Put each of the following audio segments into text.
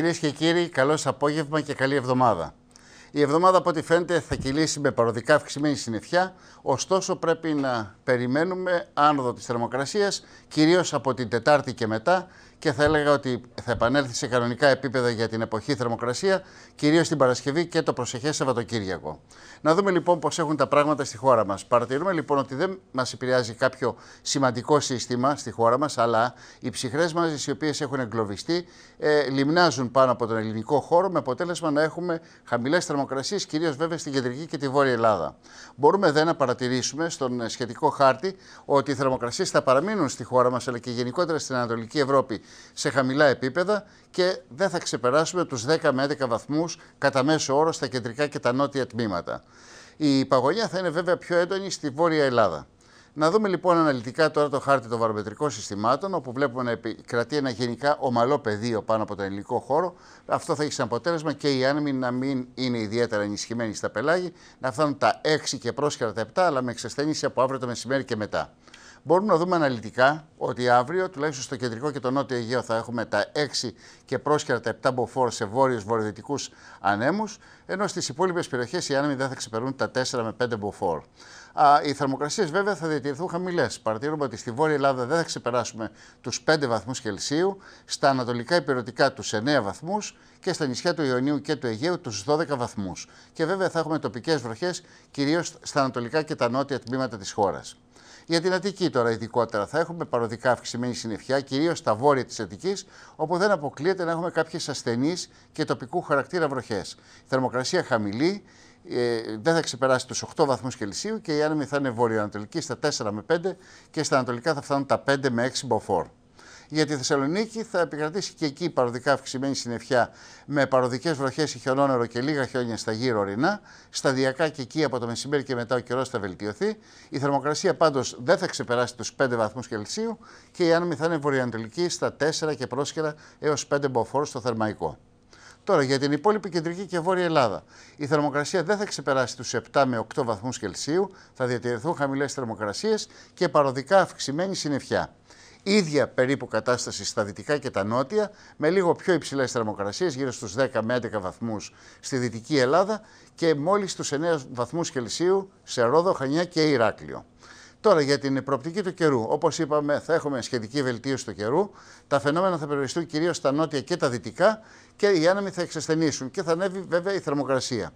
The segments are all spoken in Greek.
κυρίες και κύριοι, καλό απόγευμα και καλή εβδομάδα. Η εβδομάδα, από ό,τι φαίνεται, θα κυλήσει με παροδικά αυξημένη συννεφιά, ωστόσο πρέπει να περιμένουμε άνοδο της θερμοκρασίας, κυρίως από την Τετάρτη και μετά, και θα έλεγα ότι θα επανέλθει σε κανονικά επίπεδα για την εποχή θερμοκρασία, κυρίως την Παρασκευή και το προσεχές Σαββατοκύριακο. Να δούμε λοιπόν πώς έχουν τα πράγματα στη χώρα μας. Παρατηρούμε λοιπόν ότι δεν μας επηρεάζει κάποιο σημαντικό σύστημα στη χώρα μας, αλλά οι ψυχρές μα οι οποίες έχουν εγκλωβιστεί ε, λιμνάζουν πάνω από τον ελληνικό χώρο με αποτέλεσμα να έχουμε χαμηλές θερμοκρασίες, κυρίως βέβαια στην κεντρική και τη βόρεια Ελλάδα. Μπορούμε δε να παρατηρήσουμε στον σχετικό χάρτη ότι οι θερμοκρασίες θα παραμείνουν στη χώρα μας αλλά και γενικότερα στην Ανατολική Ευρώπη σε χαμηλά επίπεδα και δεν θα ξεπεράσουμε τους 10 με 11 βαθμούς κατά μέσο όρο στα κεντρικά και τα νότια τμήματα. Η παγωνία θα είναι βέβαια πιο έντονη στη Βόρεια Ελλάδα. Να δούμε λοιπόν αναλυτικά τώρα το χάρτη των βαρομετρικών συστημάτων, όπου βλέπουμε να επικρατεί ένα γενικά ομαλό πεδίο πάνω από τον ελληνικό χώρο. Αυτό θα έχει σαν αποτέλεσμα και οι άνεμοι να μην είναι ιδιαίτερα ενισχυμένοι στα πελάγη, να φτάνουν τα 6 και πρόσχερα τα 7, αλλά με εξασθένηση από αύριο το μεσημέρι και μετά. Μπορούμε να δούμε αναλυτικά ότι αύριο, τουλάχιστον στο κεντρικό και το νότιο Αιγαίο, θα έχουμε τα 6 και πρόσχερα τα 7 μποφόρ σε βόρειους βορειοδυτικούς ανέμους, ενώ στις υπόλοιπες περιοχές οι άνεμοι δεν θα ξεπερνούν τα 4 με 5 μποφόρ οι θερμοκρασίες βέβαια θα διατηρηθούν χαμηλές. Παρατηρούμε ότι στη Βόρεια Ελλάδα δεν θα ξεπεράσουμε τους 5 βαθμούς Κελσίου, στα ανατολικά υπηρετικά τους 9 βαθμούς και στα νησιά του Ιωνίου και του Αιγαίου τους 12 βαθμούς. Και βέβαια θα έχουμε τοπικές βροχές, κυρίως στα ανατολικά και τα νότια τμήματα της χώρας. Για την Αττική τώρα ειδικότερα θα έχουμε παροδικά αυξημένη συννεφιά, κυρίως στα βόρεια της Αττικής, όπου δεν αποκλείεται να έχουμε κάποιες ασθενείς και τοπικού χαρακτήρα βροχές. Η θερμοκρασία χαμηλή, ε, δεν θα ξεπεράσει τους 8 βαθμούς Κελσίου και οι άνεμοι θα είναι βορειοανατολική στα 4 με 5 και στα ανατολικά θα φτάνουν τα 5 με 6 μποφόρ. Για τη Θεσσαλονίκη θα επικρατήσει και εκεί παροδικά αυξημένη συννεφιά με παροδικές βροχές ή χιονώνε και λίγα χιόνια στα γύρω ορινά. Στα διακάκι από το μεσημέρι και μετά ο καιρό θα βελτιωθεί. Η θερμοκρασία το μεσημερι και μετα ο καιρο θα βελτιωθει η θερμοκρασια παντως δεν θα ξεπεράσει τους 5 βαθμούς Κελσίου και οι άνεμοι θα είναι βορειοανατολική στα 4 και πρόσχερα έω 5 μποφόρ στο θερμαϊκό. Τώρα για την υπόλοιπη κεντρική και βόρεια Ελλάδα. Η θερμοκρασία δεν θα ξεπεράσει τους 7 με 8 βαθμούς Κελσίου, θα διατηρηθούν χαμηλές θερμοκρασίες και παροδικά αυξημένη συννεφιά. Ίδια περίπου κατάσταση στα δυτικά και τα νότια, με λίγο πιο υψηλές θερμοκρασίες, γύρω στους 10 με 11 βαθμούς στη δυτική Ελλάδα και μόλις στους 9 βαθμούς Κελσίου σε Ρόδο, Χανιά και Ηράκλειο. Τώρα για την προοπτική του καιρού. Όπως είπαμε, θα έχουμε σχετική βελτίωση του καιρού. Τα φαινόμενα θα περιοριστούν κυρίως στα νότια και τα δυτικά και οι άνεμοι θα εξασθενήσουν και θα ανέβει βέβαια η θερμοκρασία.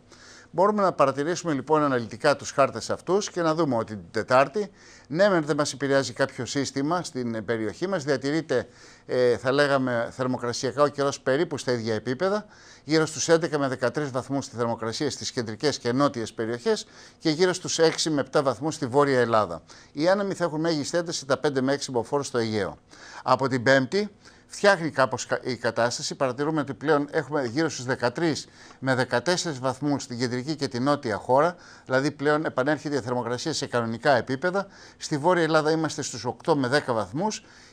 Μπορούμε να παρατηρήσουμε λοιπόν αναλυτικά τους χάρτες αυτούς και να δούμε ότι την Τετάρτη, ναι, μεν δεν μας επηρεάζει κάποιο σύστημα στην περιοχή μας, διατηρείται, ε, θα λέγαμε, θερμοκρασιακά ο καιρός περίπου στα ίδια επίπεδα, γύρω στους 11 με 13 βαθμούς στη θερμοκρασία στις κεντρικές και νότιες περιοχές και γύρω στους 6 με 7 βαθμούς στη βόρεια Ελλάδα. Οι άνεμοι θα έχουν μέγιστη ένταση τα 5 με 6 μποφόρ στο Αιγαίο. Από την Πέμπτη, φτιάχνει κάπως η κατάσταση. Παρατηρούμε ότι πλέον έχουμε γύρω στους 13 με 14 βαθμούς στην κεντρική και την νότια χώρα, δηλαδή πλέον επανέρχεται η θερμοκρασία σε κανονικά επίπεδα. Στη Βόρεια Ελλάδα είμαστε στους 8 με 10 βαθμού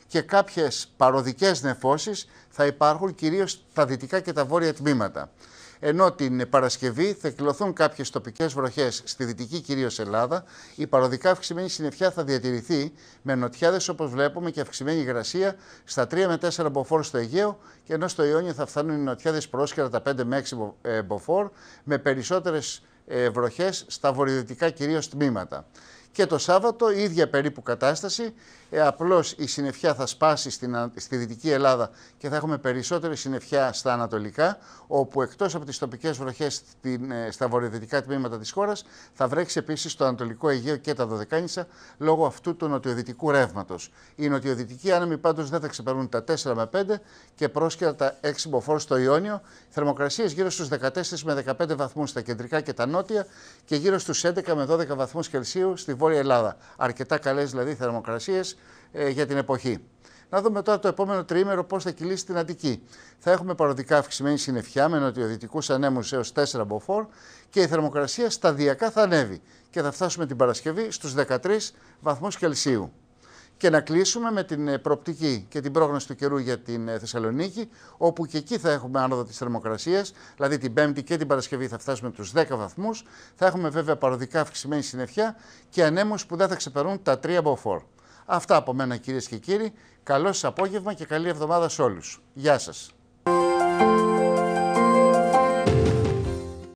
και κάποιες παροδικές νεφώσεις θα υπάρχουν κυρίως στα δυτικά και τα βόρεια τμήματα ενώ την Παρασκευή θα κλωθούν κάποιες τοπικές βροχές στη δυτική κυρίως Ελλάδα. Η παροδικά αυξημένη συννεφιά θα διατηρηθεί με νοτιάδες όπως βλέπουμε και αυξημένη υγρασία στα 3 με 4 μποφόρ στο Αιγαίο και ενώ στο Ιόνιο θα φτάνουν οι νοτιάδες πρόσκαιρα τα 5 με 6 ε, μποφόρ με περισσότερες ε, βροχές στα βορειοδυτικά κυρίως τμήματα. Και το Σάββατο ίδια περίπου κατάσταση ε, απλώς η συννεφιά θα σπάσει στην, στη Δυτική Ελλάδα και θα έχουμε περισσότερη συννεφιά στα Ανατολικά, όπου εκτός από τις τοπικές βροχές ε, στα βορειοδυτικά τμήματα της χώρας, θα βρέξει επίσης το Ανατολικό Αιγαίο και τα Δωδεκάνησα, λόγω αυτού του νοτιοδυτικού ρεύματος. Οι νοτιοδυτικοί άνεμοι πάντως δεν θα ξεπερνούν τα 4 με 5 και πρόσκαιρα τα 6 μποφόρ στο Ιόνιο, θερμοκρασίες γύρω στους 14 με 15 βαθμούς στα κεντρικά και τα νότια και γύρω στους 11 με 12 βαθμούς Κελσίου στη Βόρεια Ελλάδα. Αρκετά καλές δηλαδή θερμοκρασίες ε, για την εποχή. Να δούμε τώρα το επόμενο τριήμερο πώς θα κυλήσει την Αττική. Θα έχουμε παροδικά αυξημένη συννεφιά με νοτιοδυτικούς ανέμους έως 4 μποφόρ και η θερμοκρασία σταδιακά θα ανέβει και θα φτάσουμε την Παρασκευή στους 13 βαθμούς Κελσίου. Και να κλείσουμε με την ε, προπτική και την πρόγνωση του καιρού για την ε, Θεσσαλονίκη, όπου και εκεί θα έχουμε άνοδο της θερμοκρασίας, δηλαδή την Πέμπτη και την Παρασκευή θα φτάσουμε τους 10 βαθμούς. Θα έχουμε βέβαια παροδικά αυξημένη συννεφιά και ανέμους που δεν θα ξεπερνούν τα 3 μποφόρ. Αυτά από μένα κυρίες και κύριοι. Καλό σας απόγευμα και καλή εβδομάδα σε όλους. Γεια σας.